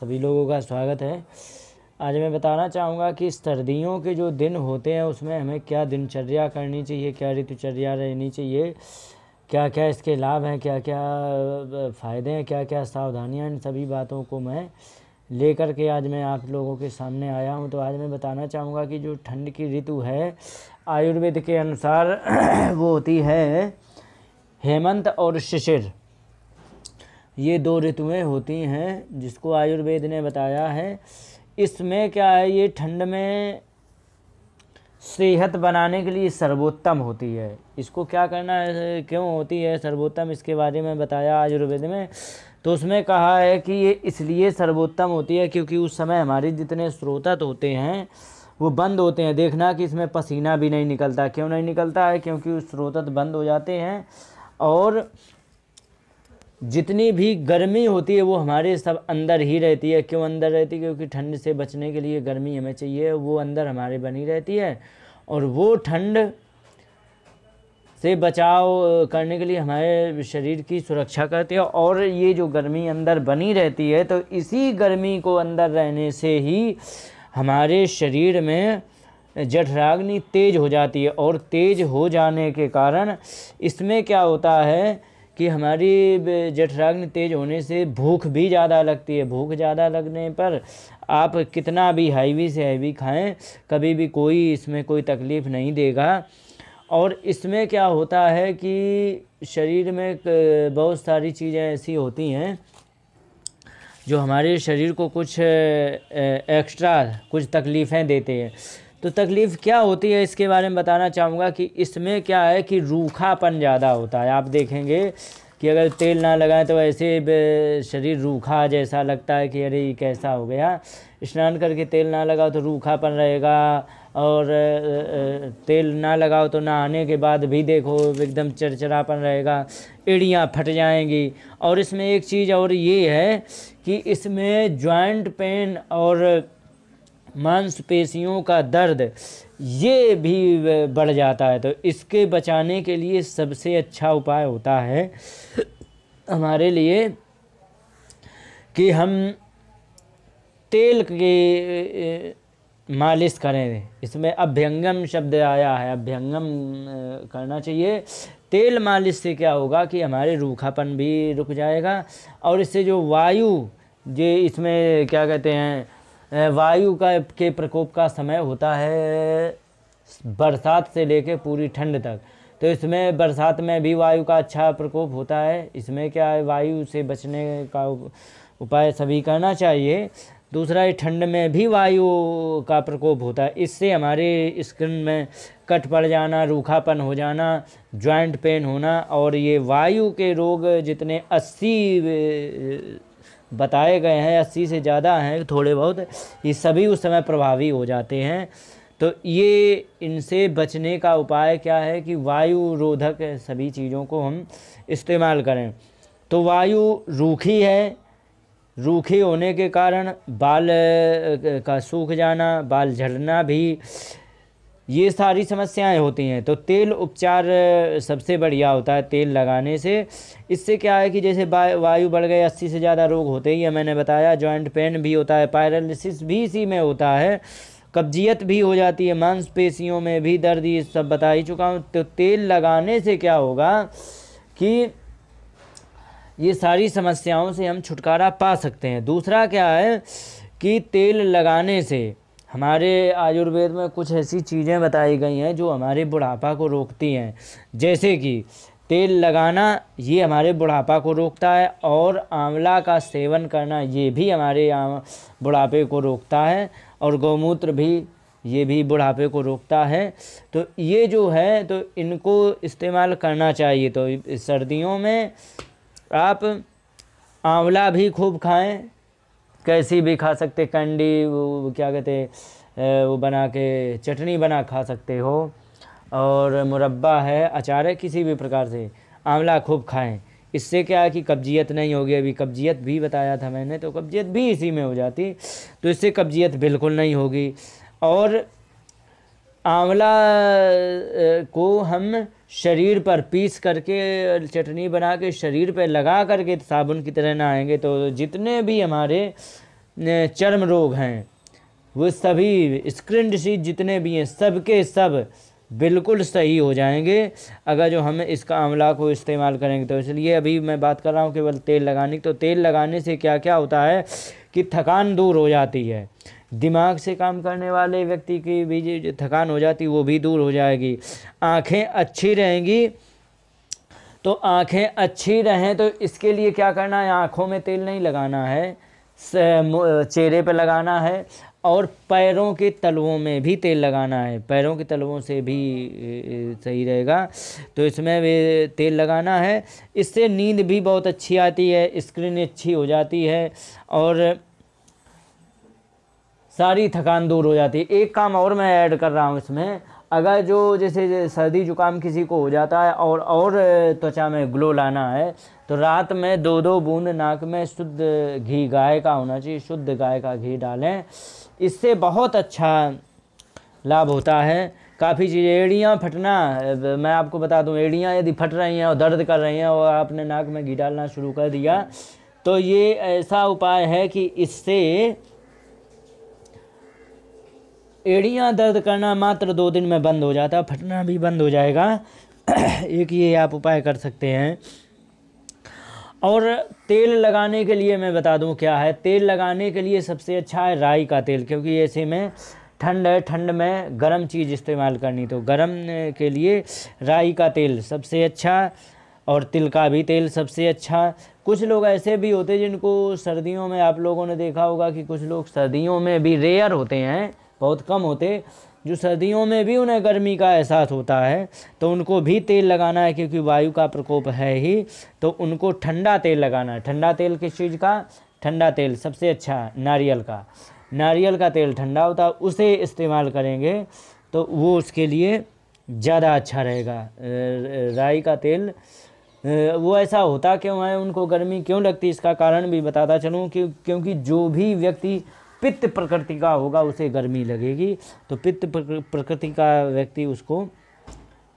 सभी लोगों का स्वागत है आज मैं बताना चाहूँगा कि सर्दियों के जो दिन होते हैं उसमें हमें क्या दिनचर्या करनी चाहिए क्या ऋतुचर्या रहनी चाहिए क्या क्या इसके लाभ हैं क्या क्या फ़ायदे हैं क्या क्या सावधानियाँ इन सभी बातों को मैं लेकर के आज मैं आप लोगों के सामने आया हूँ तो आज मैं बताना चाहूँगा कि जो ठंड की ऋतु है आयुर्वेद के अनुसार वो होती है हेमंत और शिशिर ये दो ऋतुएं होती हैं जिसको आयुर्वेद ने बताया है इसमें क्या है ये ठंड में सेहत बनाने के लिए सर्वोत्तम होती है इसको क्या करना है क्यों होती है सर्वोत्तम इसके बारे में बताया आयुर्वेद में तो उसमें कहा है कि ये इसलिए सर्वोत्तम होती है क्योंकि उस समय हमारे जितने स्रोतत होते हैं वो बंद होते हैं देखना कि इसमें पसीना भी नहीं निकलता क्यों नहीं निकलता है क्योंकि उस स्रोतत बंद हो जाते हैं और जितनी भी गर्मी होती है वो हमारे सब अंदर ही रहती है क्यों अंदर रहती है क्योंकि ठंड से बचने के लिए गर्मी हमें चाहिए वो अंदर हमारे बनी रहती है और वो ठंड से बचाव करने के लिए हमारे शरीर की सुरक्षा करती है और ये जो गर्मी अंदर बनी रहती है तो इसी गर्मी को अंदर रहने से ही हमारे शरीर में जठराग्नि तेज हो जाती है और तेज हो जाने के कारण इसमें क्या होता है कि हमारी जठराग्नि तेज होने से भूख भी ज़्यादा लगती है भूख ज़्यादा लगने पर आप कितना भी हाईवी से हैवी खाएं कभी भी कोई इसमें कोई तकलीफ़ नहीं देगा और इसमें क्या होता है कि शरीर में बहुत सारी चीज़ें ऐसी होती हैं जो हमारे शरीर को कुछ एक्स्ट्रा कुछ तकलीफ़ें देते हैं तो तकलीफ़ क्या होती है इसके बारे में बताना चाहूँगा कि इसमें क्या है कि रूखापन ज़्यादा होता है आप देखेंगे कि अगर तेल ना लगाएं तो ऐसे शरीर रूखा जैसा लगता है कि अरे ये कैसा हो गया स्नान करके तेल ना लगाओ तो रूखापन रहेगा और तेल ना लगाओ तो नहाने के बाद भी देखो एकदम चरचरापन रहेगा एड़ियाँ फट जाएंगी और इसमें एक चीज़ और ये है कि इसमें जॉइंट पेन और मांसपेशियों का दर्द ये भी बढ़ जाता है तो इसके बचाने के लिए सबसे अच्छा उपाय होता है हमारे लिए कि हम तेल के मालिश करें इसमें अभ्यंगम शब्द आया है अभ्यंगम करना चाहिए तेल मालिश से क्या होगा कि हमारे रूखापन भी रुक जाएगा और इससे जो वायु जो इसमें क्या कहते हैं वायु का के प्रकोप का समय होता है बरसात से लेकर पूरी ठंड तक तो इसमें बरसात में भी वायु का अच्छा प्रकोप होता है इसमें क्या है वायु से बचने का उपाय सभी करना चाहिए दूसरा है ठंड में भी वायु का प्रकोप होता है इससे हमारे स्किन में कट पड़ जाना रूखापन हो जाना जॉइंट पेन होना और ये वायु के रोग जितने अस्सी बताए गए हैं अस्सी से ज़्यादा हैं थोड़े बहुत ये सभी उस समय प्रभावी हो जाते हैं तो ये इनसे बचने का उपाय क्या है कि वायु रोधक सभी चीज़ों को हम इस्तेमाल करें तो वायु रूखी है रूखे होने के कारण बाल का सूख जाना बाल झड़ना भी ये सारी समस्याएं होती हैं तो तेल उपचार सबसे बढ़िया होता है तेल लगाने से इससे क्या है कि जैसे वायु बढ़ गए अस्सी से ज़्यादा रोग होते ही है मैंने बताया जॉइंट पेन भी होता है पैरालिसिस भी इसी में होता है कब्जियत भी हो जाती है मांसपेशियों में भी दर्द ये सब बता ही चुका हूँ तो तेल लगाने से क्या होगा कि ये सारी समस्याओं से हम छुटकारा पा सकते हैं दूसरा क्या है कि तेल लगाने से हमारे आयुर्वेद में कुछ ऐसी चीज़ें बताई गई हैं जो हमारे बुढ़ापा को रोकती हैं जैसे कि तेल लगाना ये हमारे बुढ़ापा को रोकता है और आंवला का सेवन करना ये भी हमारे बुढ़ापे को रोकता है और गौमूत्र भी ये भी बुढ़ापे को रोकता है तो ये जो है तो इनको इस्तेमाल करना चाहिए तो सर्दियों में आप आंवला भी खूब खाएं कैसी भी खा सकते कंडी वो क्या कहते वो बना के चटनी बना खा सकते हो और मुरबा है अचार है किसी भी प्रकार से आंवला खूब खाएं इससे क्या है कि कब्जियत नहीं होगी अभी कब्जियत भी बताया था मैंने तो कब्जियत भी इसी में हो जाती तो इससे कब्जियत बिल्कुल नहीं होगी और आंवला को हम शरीर पर पीस करके चटनी बना के शरीर पर लगा करके साबुन की तरह नहाएंगे तो जितने भी हमारे चर्म रोग हैं वो सभी स्क्रीन डिसीज जितने भी हैं सब के सब बिल्कुल सही हो जाएंगे अगर जो हम इसका आंवला को इस्तेमाल करेंगे तो इसलिए अभी मैं बात कर रहा हूँ केवल तेल लगाने की तो तेल लगाने से क्या क्या होता है कि थकान दूर हो जाती है दिमाग से काम करने वाले व्यक्ति की भी थकान हो जाती वो भी दूर हो जाएगी आँखें अच्छी रहेंगी तो आँखें अच्छी रहें तो इसके लिए क्या करना है आँखों में तेल नहीं लगाना है चेहरे पर लगाना है और पैरों के तलवों में भी तेल लगाना है पैरों के तलवों से भी सही रहेगा तो इसमें भी तेल लगाना है इससे नींद भी बहुत अच्छी आती है स्क्रीन अच्छी हो जाती है और सारी थकान दूर हो जाती है एक काम और मैं ऐड कर रहा हूँ इसमें अगर जो जैसे सर्दी जुकाम किसी को हो जाता है और और त्वचा में ग्लो लाना है तो रात में दो दो बूंद नाक में शुद्ध घी गाय का होना चाहिए शुद्ध गाय का घी डालें इससे बहुत अच्छा लाभ होता है काफ़ी चीज़ें एड़ियाँ फटना मैं आपको बता दूं एड़ियाँ यदि फट रही हैं और दर्द कर रही हैं और आपने नाक में घी डालना शुरू कर दिया तो ये ऐसा उपाय है कि इससे एड़ियाँ दर्द करना मात्र दो दिन में बंद हो जाता फटना भी बंद हो जाएगा एक ये आप उपाय कर सकते हैं और तेल लगाने के लिए मैं बता दूं क्या है तेल लगाने के लिए सबसे अच्छा है राई का तेल क्योंकि ऐसे में ठंड है ठंड में गर्म चीज़ इस्तेमाल करनी तो गर्म के लिए राई का तेल सबसे अच्छा और तिल का भी तेल सबसे अच्छा कुछ लोग ऐसे भी होते हैं जिनको सर्दियों में आप लोगों ने देखा होगा कि कुछ लोग सर्दियों में भी रेयर होते हैं बहुत कम होते जो सर्दियों में भी उन्हें गर्मी का एहसास होता है तो उनको भी तेल लगाना है क्योंकि वायु का प्रकोप है ही तो उनको ठंडा तेल लगाना है ठंडा तेल किस चीज़ का ठंडा तेल सबसे अच्छा नारियल का नारियल का तेल ठंडा होता है उसे इस्तेमाल करेंगे तो वो उसके लिए ज़्यादा अच्छा रहेगा राई का तेल वो ऐसा होता क्यों है उनको गर्मी क्यों लगती इसका कारण भी बताता चलूँ कि क्योंकि जो भी व्यक्ति पित्त प्रकृति का होगा उसे गर्मी लगेगी तो पित्त प्रकृति का व्यक्ति उसको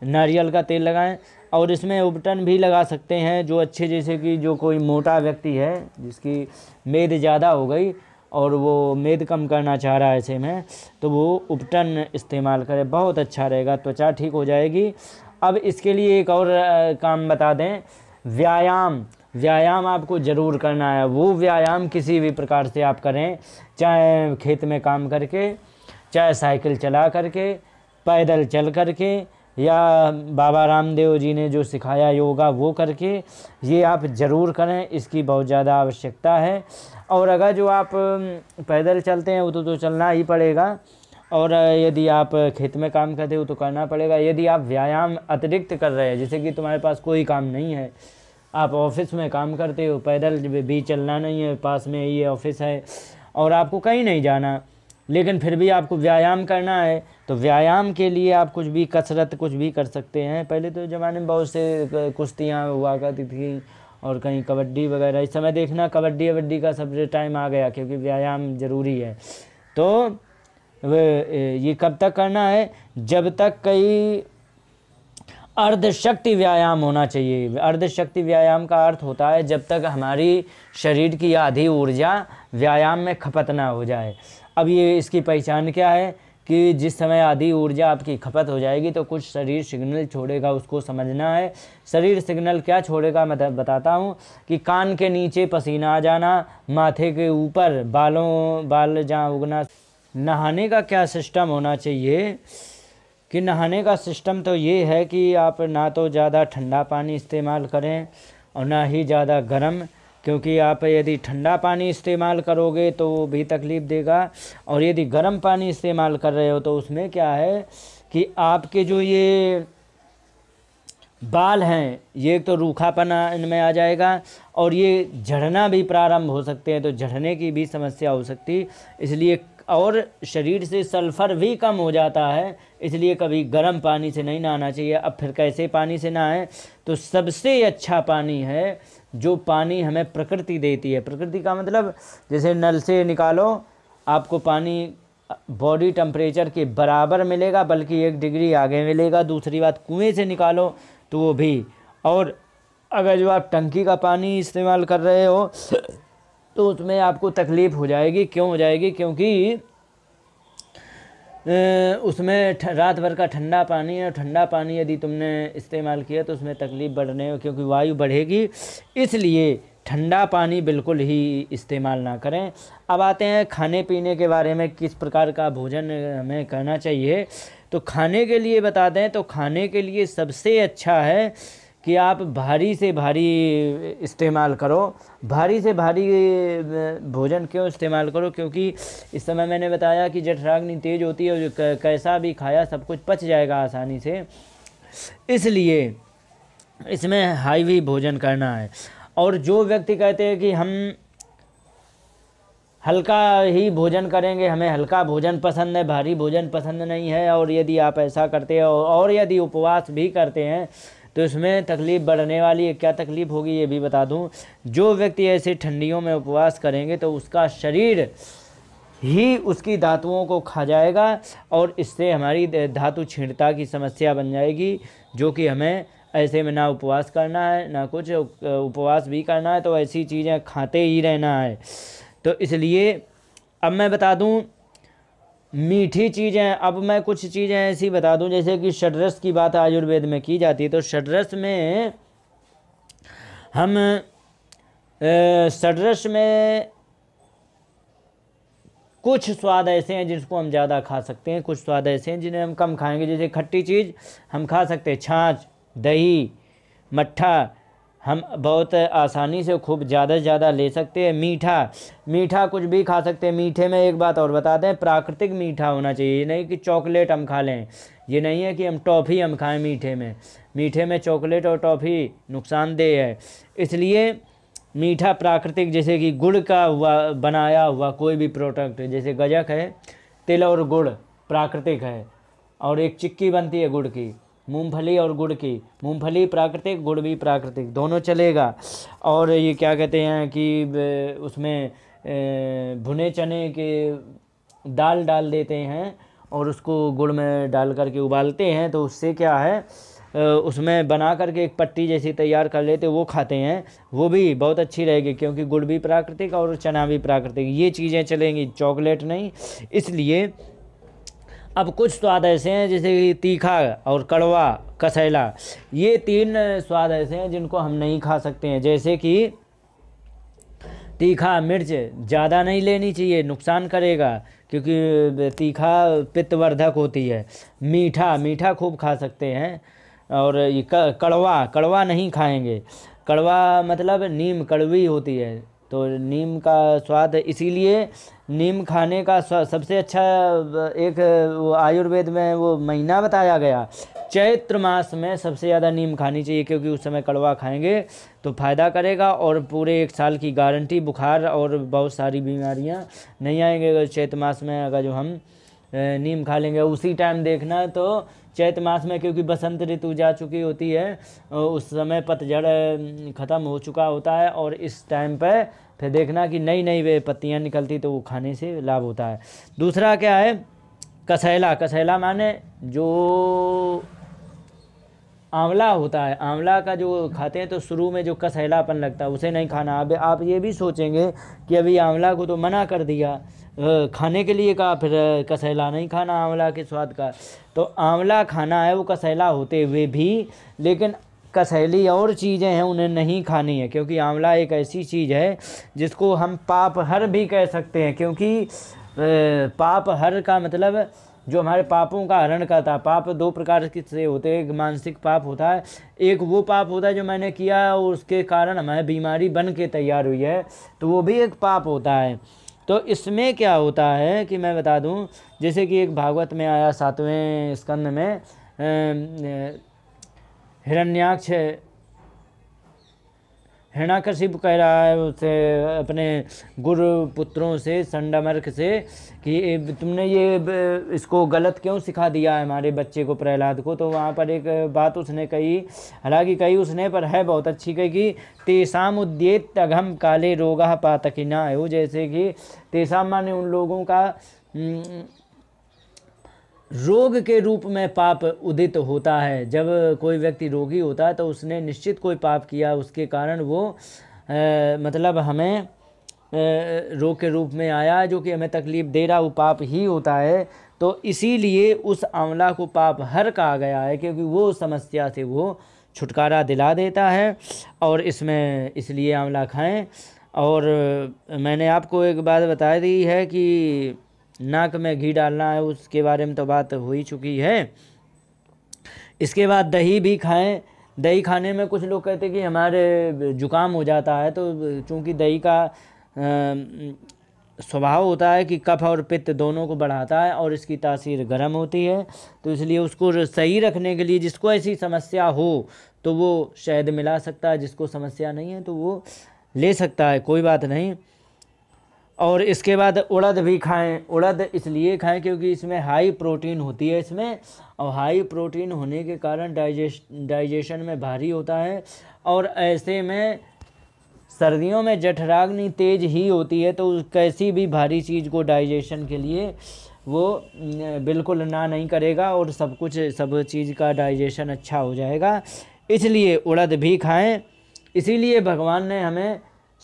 नारियल का तेल लगाएं और इसमें उबटन भी लगा सकते हैं जो अच्छे जैसे कि जो कोई मोटा व्यक्ति है जिसकी मेद ज़्यादा हो गई और वो मेद कम करना चाह रहा है ऐसे में तो वो उपटन इस्तेमाल करे बहुत अच्छा रहेगा त्वचा ठीक हो जाएगी अब इसके लिए एक और काम बता दें व्यायाम व्यायाम आपको ज़रूर करना है वो व्यायाम किसी भी प्रकार से आप करें चाहे खेत में काम करके चाहे साइकिल चला करके पैदल चल करके या बाबा रामदेव जी ने जो सिखाया योगा वो करके ये आप ज़रूर करें इसकी बहुत ज़्यादा आवश्यकता है और अगर जो आप पैदल चलते हैं वो तो, तो चलना ही पड़ेगा और यदि आप खेत में काम करते हो तो करना पड़ेगा यदि आप व्यायाम अतिरिक्त कर रहे हैं जैसे कि तुम्हारे पास कोई काम नहीं है आप ऑफिस में काम करते हो पैदल भी चलना नहीं है पास में ये ऑफिस है और आपको कहीं नहीं जाना लेकिन फिर भी आपको व्यायाम करना है तो व्यायाम के लिए आप कुछ भी कसरत कुछ भी कर सकते हैं पहले तो ज़माने में बहुत से कुश्तियाँ हुआ करती थी और कहीं कबड्डी वगैरह इस समय देखना कबड्डी वबड्डी का सब टाइम आ गया क्योंकि व्यायाम ज़रूरी है तो ये कब तक करना है जब तक कई अर्धशक्ति व्यायाम होना चाहिए अर्धशक्ति व्यायाम का अर्थ होता है जब तक हमारी शरीर की आधी ऊर्जा व्यायाम में खपत ना हो जाए अब ये इसकी पहचान क्या है कि जिस समय आधी ऊर्जा आपकी खपत हो जाएगी तो कुछ शरीर सिग्नल छोड़ेगा उसको समझना है शरीर सिग्नल क्या छोड़ेगा मैं बताता हूँ कि कान के नीचे पसीना आ जाना माथे के ऊपर बालों बाल जहाँ उगना नहाने का क्या सिस्टम होना चाहिए कि नहाने का सिस्टम तो ये है कि आप ना तो ज़्यादा ठंडा पानी इस्तेमाल करें और ना ही ज़्यादा गर्म क्योंकि आप यदि ठंडा पानी इस्तेमाल करोगे तो वो भी तकलीफ़ देगा और यदि गर्म पानी इस्तेमाल कर रहे हो तो उसमें क्या है कि आपके जो ये बाल हैं ये तो रूखापन इनमें आ जाएगा और ये झड़ना भी प्रारंभ हो सकते हैं तो झड़ने की भी समस्या हो सकती इसलिए और शरीर से सल्फ़र भी कम हो जाता है इसलिए कभी गर्म पानी से नहीं नहाना चाहिए अब फिर कैसे पानी से नहाएं तो सबसे अच्छा पानी है जो पानी हमें प्रकृति देती है प्रकृति का मतलब जैसे नल से निकालो आपको पानी बॉडी टेम्परेचर के बराबर मिलेगा बल्कि एक डिग्री आगे मिलेगा दूसरी बात कुएं से निकालो तो वो भी और अगर जो आप टंकी का पानी इस्तेमाल कर रहे हो तो उसमें आपको तकलीफ़ हो जाएगी क्यों हो जाएगी क्योंकि उसमें रात भर का ठंडा पानी है ठंडा पानी यदि तुमने इस्तेमाल किया तो उसमें तकलीफ़ बढ़ने क्योंकि वायु बढ़ेगी इसलिए ठंडा पानी बिल्कुल ही इस्तेमाल ना करें अब आते हैं खाने पीने के बारे में किस प्रकार का भोजन हमें करना चाहिए तो खाने के लिए बता दें तो खाने के लिए सबसे अच्छा है कि आप भारी से भारी इस्तेमाल करो भारी से भारी भोजन क्यों इस्तेमाल करो क्योंकि इस समय मैंने बताया कि जठराग्नि तेज होती है और कैसा भी खाया सब कुछ पच जाएगा आसानी से इसलिए इसमें हाईवी भोजन करना है और जो व्यक्ति कहते हैं कि हम हल्का ही भोजन करेंगे हमें हल्का भोजन पसंद है भारी भोजन पसंद नहीं है और यदि आप ऐसा करते हैं और यदि उपवास भी करते हैं तो इसमें तकलीफ़ बढ़ने वाली है क्या तकलीफ़ होगी ये भी बता दूं जो व्यक्ति ऐसे ठंडियों में उपवास करेंगे तो उसका शरीर ही उसकी धातुओं को खा जाएगा और इससे हमारी धातु छीणता की समस्या बन जाएगी जो कि हमें ऐसे में ना उपवास करना है ना कुछ उपवास भी करना है तो ऐसी चीज़ें खाते ही रहना है तो इसलिए अब मैं बता दूँ मीठी चीज़ें अब मैं कुछ चीज़ें ऐसी बता दूं जैसे कि शटरस की बात आयुर्वेद में की जाती है तो शटरस में हम शटरस में कुछ स्वाद ऐसे हैं जिसको हम ज़्यादा खा सकते हैं कुछ स्वाद ऐसे हैं जिन्हें हम कम खाएंगे जैसे खट्टी चीज़ हम खा सकते हैं छाछ दही मट्ठा हम बहुत आसानी से खूब ज़्यादा से ज़्यादा ले सकते हैं मीठा मीठा कुछ भी खा सकते हैं मीठे में एक बात और बता दें प्राकृतिक मीठा होना चाहिए नहीं कि चॉकलेट हम खा लें ये नहीं है कि हम टॉफ़ी हम खाएं मीठे में मीठे में चॉकलेट और टॉफ़ी नुकसानदेह है इसलिए मीठा प्राकृतिक जैसे कि गुड़ का हुआ बनाया हुआ कोई भी प्रोडक्ट जैसे गजक है तिल और गुड़ प्राकृतिक है और एक चिक्की बनती है गुड़ की मूंगफली और गुड़ की मूंगफली प्राकृतिक गुड़ भी प्राकृतिक दोनों चलेगा और ये क्या कहते हैं कि उसमें भुने चने के दाल डाल देते हैं और उसको गुड़ में डाल करके उबालते हैं तो उससे क्या है उसमें बना करके एक पट्टी जैसी तैयार कर लेते वो खाते हैं वो भी बहुत अच्छी रहेगी क्योंकि गुड़ भी प्राकृतिक और चना भी प्राकृतिक ये चीज़ें चलेंगी चॉकलेट नहीं इसलिए अब कुछ स्वाद ऐसे हैं जैसे कि तीखा और कड़वा कसैला ये तीन स्वाद ऐसे हैं जिनको हम नहीं खा सकते हैं जैसे कि तीखा मिर्च ज़्यादा नहीं लेनी चाहिए नुकसान करेगा क्योंकि तीखा पित्तवर्धक होती है मीठा मीठा खूब खा सकते हैं और ये कड़वा कड़वा नहीं खाएंगे कड़वा मतलब नीम कड़वी होती है तो नीम का स्वाद इसीलिए नीम खाने का सबसे अच्छा एक आयुर्वेद में वो महीना बताया गया चैत्र मास में सबसे ज़्यादा नीम खानी चाहिए क्योंकि उस समय कड़वा खाएंगे तो फ़ायदा करेगा और पूरे एक साल की गारंटी बुखार और बहुत सारी बीमारियां नहीं आएंगे अगर चैत्र मास में अगर जो हम नीम खा लेंगे उसी टाइम देखना तो चैत मास में क्योंकि बसंत ऋतु जा चुकी होती है उस समय पतझड़ ख़त्म हो चुका होता है और इस टाइम पर फिर देखना कि नई नई वे पत्तियाँ निकलती तो वो खाने से लाभ होता है दूसरा क्या है कसैला कसैला माने जो आंवला होता है आंवला का जो खाते हैं तो शुरू में जो कसैलापन लगता है उसे नहीं खाना अब आप ये भी सोचेंगे कि अभी आंवला को तो मना कर दिया खाने के लिए कहा फिर कसैला नहीं खाना आंवला के स्वाद का तो आंवला खाना है वो कसैला होते हुए भी लेकिन कसैली और चीज़ें हैं उन्हें नहीं खानी है क्योंकि आंवला एक ऐसी चीज़ है जिसको हम पाप हर भी कह सकते हैं क्योंकि पाप हर का मतलब जो हमारे पापों का हरण करता है पाप दो प्रकार से होते हैं एक मानसिक पाप होता है एक वो पाप होता है जो मैंने किया है और उसके कारण हमारी बीमारी बन के तैयार हुई है तो वो भी एक पाप होता है तो इसमें क्या होता है कि मैं बता दूं जैसे कि एक भागवत में आया सातवें स्कंद में हिरण्याक्ष हिरणाकशिप कह रहा है उसे अपने गुरु पुत्रों से संडामर्क से कि तुमने ये इसको गलत क्यों सिखा दिया है हमारे बच्चे को प्रहलाद को तो वहाँ पर एक बात उसने कही हालांकि कही उसने पर है बहुत अच्छी कही कि तेसाम उद्येत अघम काले रोगा पातकिना हो जैसे कि तेसाम माने उन लोगों का रोग के रूप में पाप उदित होता है जब कोई व्यक्ति रोगी होता है तो उसने निश्चित कोई पाप किया उसके कारण वो आ, मतलब हमें रोग के रूप में आया जो कि हमें तकलीफ़ दे रहा वो पाप ही होता है तो इसीलिए उस आंवला को पाप हर कहा गया है क्योंकि वो समस्या से वो छुटकारा दिला देता है और इसमें इसलिए आंवला खाएं और मैंने आपको एक बात बता दी है कि नाक में घी डालना है उसके बारे में तो बात हो ही चुकी है इसके बाद दही भी खाएं दही खाने में कुछ लोग कहते हैं कि हमारे जुकाम हो जाता है तो चूँकि दही का स्वभाव होता है कि कफ और पित्त दोनों को बढ़ाता है और इसकी तासीर गर्म होती है तो इसलिए उसको सही रखने के लिए जिसको ऐसी समस्या हो तो वो शहद मिला सकता है जिसको समस्या नहीं है तो वो ले सकता है कोई बात नहीं और इसके बाद उड़द भी खाएं उड़द इसलिए खाएं क्योंकि इसमें हाई प्रोटीन होती है इसमें और हाई प्रोटीन होने के कारण डाइजेस्ट डाइजेशन में भारी होता है और ऐसे में सर्दियों में जठराग्नि तेज ही होती है तो कैसी भी भारी चीज़ को डाइजेशन के लिए वो बिल्कुल ना नहीं करेगा और सब कुछ सब चीज़ का डाइजेशन अच्छा हो जाएगा इसलिए उड़द भी खाएं इसीलिए भगवान ने हमें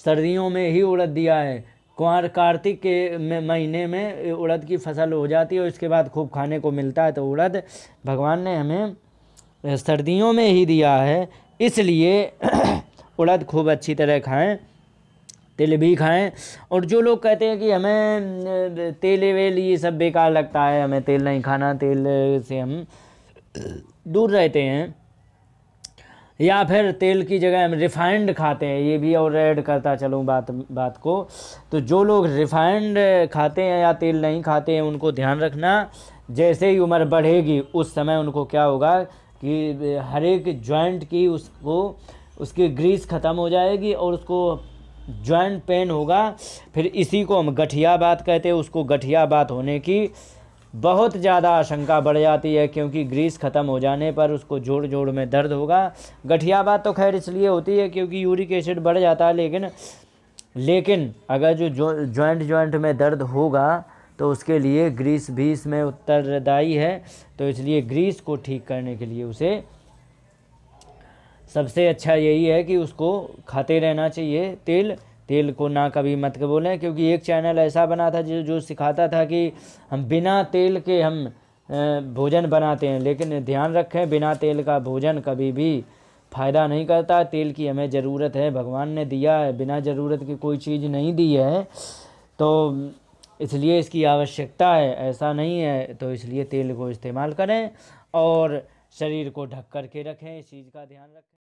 सर्दियों में ही उड़द दिया है कुंवर कार्तिक के महीने में उड़द की फसल हो जाती है और इसके बाद खूब खाने को मिलता है तो उड़द भगवान ने हमें सर्दियों में ही दिया है इसलिए उड़द खूब अच्छी तरह खाएं तिल भी खाएं और जो लोग कहते हैं कि हमें तेल वेल ये सब बेकार लगता है हमें तेल नहीं खाना तेल से हम दूर रहते हैं या फिर तेल की जगह हम रिफाइंड खाते हैं ये भी और ऐड करता चलूँ बात बात को तो जो लोग रिफाइंड खाते हैं या तेल नहीं खाते हैं उनको ध्यान रखना जैसे ही उम्र बढ़ेगी उस समय उनको क्या होगा कि हर एक जॉइंट की उसको उसकी ग्रीस ख़त्म हो जाएगी और उसको जॉइंट पेन होगा फिर इसी को हम गठिया बात कहते हैं उसको गठिया बात होने की बहुत ज़्यादा आशंका बढ़ जाती है क्योंकि ग्रीस ख़त्म हो जाने पर उसको जोड़ जोड़ में दर्द होगा गठिया बात तो खैर इसलिए होती है क्योंकि यूरिक एसिड बढ़ जाता है लेकिन लेकिन अगर जो जॉइंट जो, जॉइंट में दर्द होगा तो उसके लिए ग्रीस भी इसमें उत्तरदायी है तो इसलिए ग्रीस को ठीक करने के लिए उसे सबसे अच्छा यही है कि उसको खाते रहना चाहिए तेल तेल को ना कभी मत के बोलें क्योंकि एक चैनल ऐसा बना था जो जो सिखाता था कि हम बिना तेल के हम भोजन बनाते हैं लेकिन ध्यान रखें बिना तेल का भोजन कभी भी फ़ायदा नहीं करता तेल की हमें ज़रूरत है भगवान ने दिया है बिना ज़रूरत की कोई चीज़ नहीं दी है तो इसलिए इसकी आवश्यकता है ऐसा नहीं है तो इसलिए तेल को इस्तेमाल करें और शरीर को ढक कर के रखें इस चीज़ का ध्यान रखें